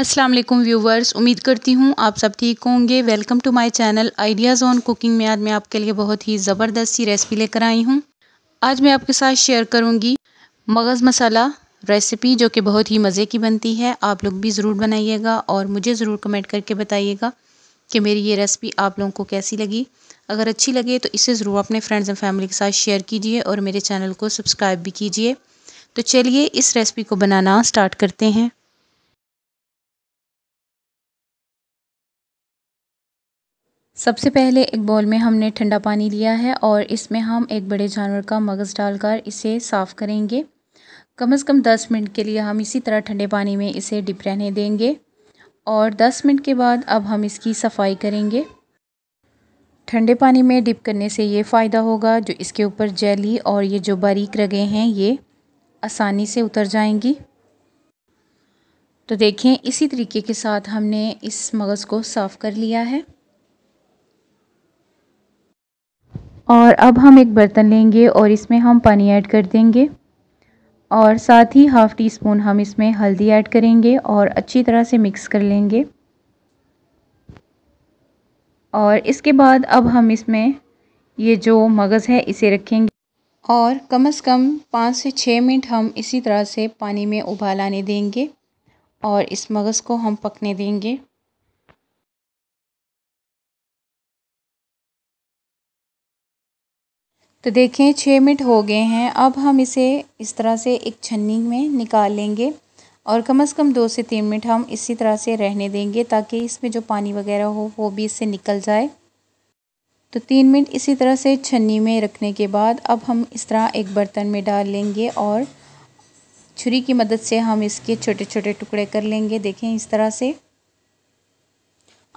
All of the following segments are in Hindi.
अस्सलाम वालेकुम व्यूवर्स उम्मीद करती हूँ आप सब ठीक होंगे welcome to my channel ideas on cooking में आज मैं आपके लिए बहुत ही ज़बरदस्त सी रेसिपी लेकर आई हूँ आज मैं आपके साथ शेयर करूँगी मगज़ मसाला रेसिपी जो कि बहुत ही मज़े की बनती है आप लोग भी ज़रूर बनाइएगा और मुझे ज़रूर कमेंट करके बताइएगा कि मेरी ये रेसिपी आप लोगों को कैसी लगी अगर अच्छी लगे तो इसे ज़रूर अपने फ्रेंड्स एंड फैमिली के साथ शेयर कीजिए और मेरे चैनल को सब्सक्राइब भी कीजिए तो चलिए इस रेसिपी को बनाना स्टार्ट करते हैं सबसे पहले एक बॉल में हमने ठंडा पानी लिया है और इसमें हम एक बड़े जानवर का मगज़ डालकर इसे साफ़ करेंगे कम से कम 10 मिनट के लिए हम इसी तरह ठंडे पानी में इसे डिप रहने देंगे और 10 मिनट के बाद अब हम इसकी सफाई करेंगे ठंडे पानी में डिप करने से ये फ़ायदा होगा जो इसके ऊपर जेली और ये जो बारीक रगे हैं ये आसानी से उतर जाएंगी तो देखें इसी तरीके के साथ हमने इस मगज़ को साफ़ कर लिया है और अब हम एक बर्तन लेंगे और इसमें हम पानी ऐड कर देंगे और साथ ही हाफ़ टी स्पून हम इसमें हल्दी ऐड करेंगे और अच्छी तरह से मिक्स कर लेंगे और इसके बाद अब हम इसमें ये जो मगज़ है इसे रखेंगे और कम से कम पाँच से छः मिनट हम इसी तरह से पानी में उबाल आने देंगे और इस मगज़ को हम पकने देंगे तो देखिए छः मिनट हो गए हैं अब हम इसे इस तरह से एक छन्नी में निकाल लेंगे और कम से कम दो से तीन मिनट हम इसी तरह से रहने देंगे ताकि इसमें जो पानी वगैरह हो वो भी इससे निकल जाए तो तीन मिनट इसी तरह से छन्नी में रखने के बाद अब हम इस तरह एक बर्तन में डाल लेंगे और छुरी की मदद से हम इसके छोटे छोटे टुकड़े कर लेंगे देखें इस तरह से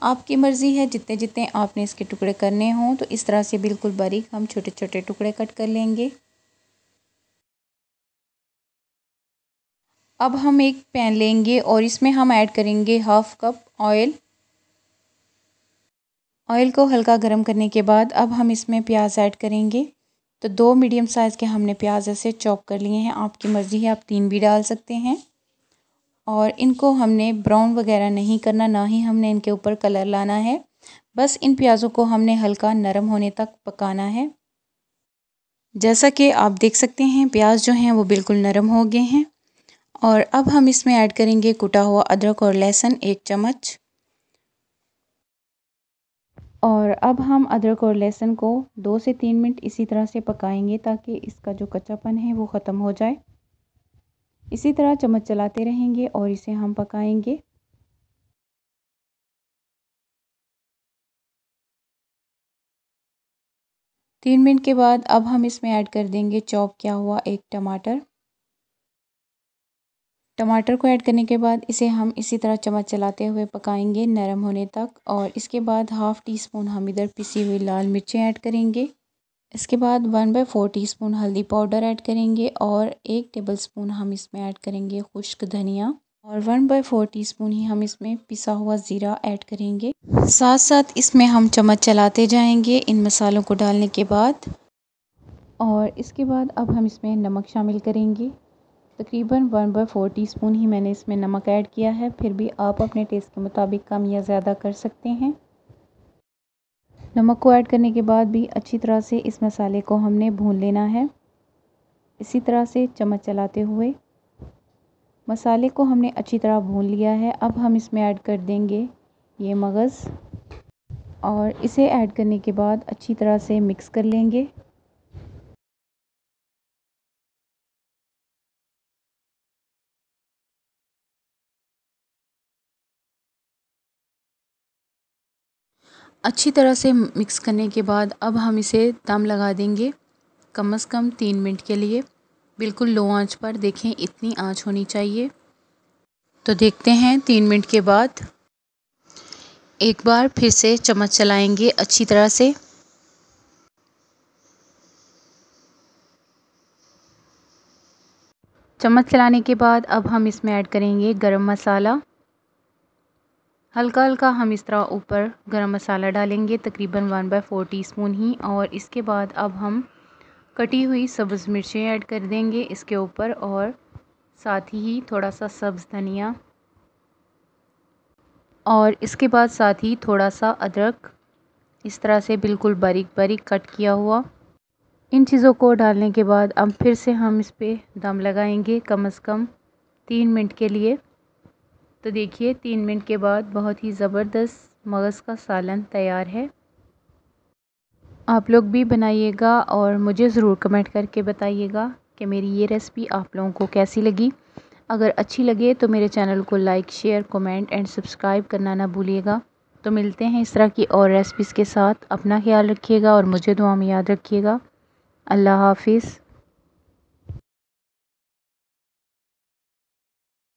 आपकी मर्ज़ी है जितने जितने आपने इसके टुकड़े करने हों तो इस तरह से बिल्कुल बारीक हम छोटे छोटे टुकड़े कट कर लेंगे अब हम एक पैन लेंगे और इसमें हम ऐड करेंगे हाफ़ कप ऑयल ऑयल को हल्का गर्म करने के बाद अब हम इसमें प्याज ऐड करेंगे तो दो मीडियम साइज़ के हमने प्याज ऐसे चॉप कर लिए हैं आपकी मर्ज़ी है आप तीन भी डाल सकते हैं और इनको हमने ब्राउन वगैरह नहीं करना ना ही हमने इनके ऊपर कलर लाना है बस इन प्याज़ों को हमने हल्का नरम होने तक पकाना है जैसा कि आप देख सकते हैं प्याज जो हैं वो बिल्कुल नरम हो गए हैं और अब हम इसमें ऐड करेंगे कुटा हुआ अदरक और लहसुन एक चम्मच और अब हम अदरक और लहसुन को दो से तीन मिनट इसी तरह से पकाएंगे ताकि इसका जो कच्चापन है वो ख़त्म हो जाए इसी तरह चम्मच चलाते रहेंगे और इसे हम पकाएंगे तीन मिनट के बाद अब हम इसमें ऐड कर देंगे चॉप किया हुआ एक टमाटर टमाटर को ऐड करने के बाद इसे हम इसी तरह चम्मच चलाते हुए पकाएंगे नरम होने तक और इसके बाद हाफ़ टी स्पून हम इधर पिसी हुई लाल मिर्चें ऐड करेंगे इसके बाद वन बाय फोर टी हल्दी पाउडर ऐड करेंगे और एक टेबल स्पून हम इसमें ऐड करेंगे खुश्क धनिया और one by four teaspoon ही हम इसमें पिसा हुआ ज़ीरा ऐड करेंगे साथ साथ इसमें हम चम्मच चलाते जाएंगे इन मसालों को डालने के बाद और इसके बाद अब हम इसमें नमक शामिल करेंगे तकरीबन one by four teaspoon ही मैंने इसमें नमक ऐड किया है फिर भी आप अपने टेस्ट के मुताबिक कम या ज़्यादा कर सकते हैं नमक को ऐड करने के बाद भी अच्छी तरह से इस मसाले को हमने भून लेना है इसी तरह से चम्मच चलाते हुए मसाले को हमने अच्छी तरह भून लिया है अब हम इसमें ऐड कर देंगे ये मगज़ और इसे ऐड करने के बाद अच्छी तरह से मिक्स कर लेंगे अच्छी तरह से मिक्स करने के बाद अब हम इसे दम लगा देंगे कम से कम तीन मिनट के लिए बिल्कुल लो आंच पर देखें इतनी आंच होनी चाहिए तो देखते हैं तीन मिनट के बाद एक बार फिर से चम्मच चलाएंगे अच्छी तरह से चम्मच चलाने के बाद अब हम इसमें ऐड करेंगे गरम मसाला हल्का हल्का हम इस तरह ऊपर गरम मसाला डालेंगे तकरीबन वन बाई फोर टी ही और इसके बाद अब हम कटी हुई सब्ज़ मिर्चें ऐड कर देंगे इसके ऊपर और साथ ही थोड़ा सा सब्ज़ धनिया और इसके बाद साथ ही थोड़ा सा अदरक इस तरह से बिल्कुल बारीक बारीक कट किया हुआ इन चीज़ों को डालने के बाद अब फिर से हम इस पर दम लगाएंगे कम अज़ कम तीन मिनट के लिए तो देखिए तीन मिनट के बाद बहुत ही ज़बरदस्त मगज़ का सालन तैयार है आप लोग भी बनाइएगा और मुझे ज़रूर कमेंट करके बताइएगा कि मेरी ये रेसिपी आप लोगों को कैसी लगी अगर अच्छी लगे तो मेरे चैनल को like share comment and subscribe करना ना भूलिएगा तो मिलते हैं इस तरह की और रेसिपीज़ के साथ अपना ख्याल रखिएगा और मुझे दुआ में याद रखिएगा अल्लाह हाफिज़